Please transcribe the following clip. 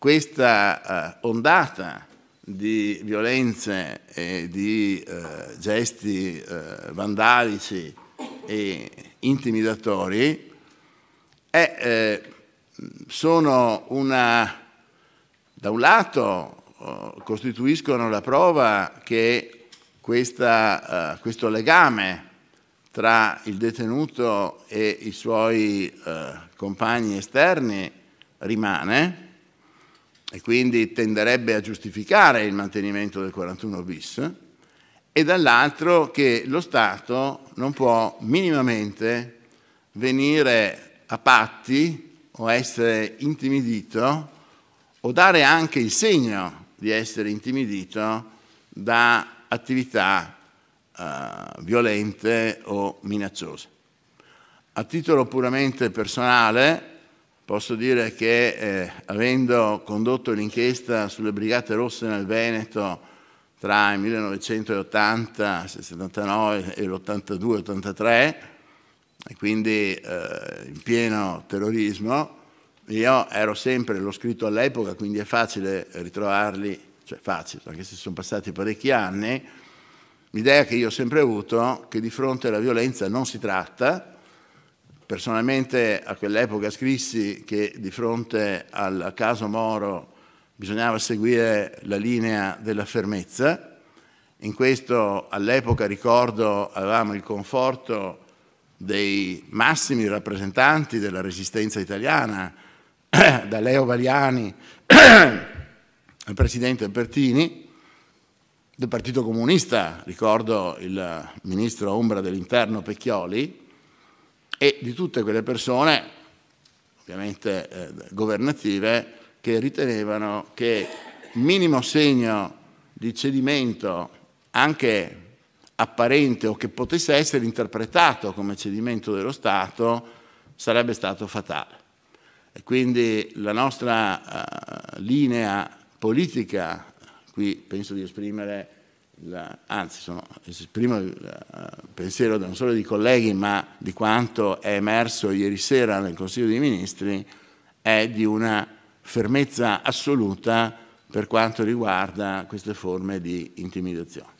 questa eh, ondata di violenze e di eh, gesti eh, vandalici e intimidatori è, eh, sono una, da un lato oh, costituiscono la prova che questa, eh, questo legame tra il detenuto e i suoi eh, compagni esterni rimane, e quindi tenderebbe a giustificare il mantenimento del 41 bis, e dall'altro che lo Stato non può minimamente venire a patti o essere intimidito o dare anche il segno di essere intimidito da attività eh, violente o minacciose. A titolo puramente personale, Posso dire che eh, avendo condotto l'inchiesta sulle Brigate Rosse nel Veneto tra il 1980, 79 e l'82-83, e quindi eh, in pieno terrorismo, io ero sempre, l'ho scritto all'epoca, quindi è facile ritrovarli, cioè facile, anche se sono passati parecchi anni, l'idea che io ho sempre avuto che di fronte alla violenza non si tratta, Personalmente a quell'epoca scrissi che di fronte al caso Moro bisognava seguire la linea della fermezza. In questo all'epoca, ricordo, avevamo il conforto dei massimi rappresentanti della resistenza italiana, da Leo Valiani al presidente Pertini, del Partito Comunista, ricordo il ministro Ombra dell'Interno Pecchioli, e di tutte quelle persone, ovviamente eh, governative, che ritenevano che minimo segno di cedimento, anche apparente o che potesse essere interpretato come cedimento dello Stato, sarebbe stato fatale. E quindi la nostra eh, linea politica, qui penso di esprimere la, anzi sono, esprimo il eh, pensiero non solo dei colleghi ma di quanto è emerso ieri sera nel Consiglio dei Ministri, è di una fermezza assoluta per quanto riguarda queste forme di intimidazione.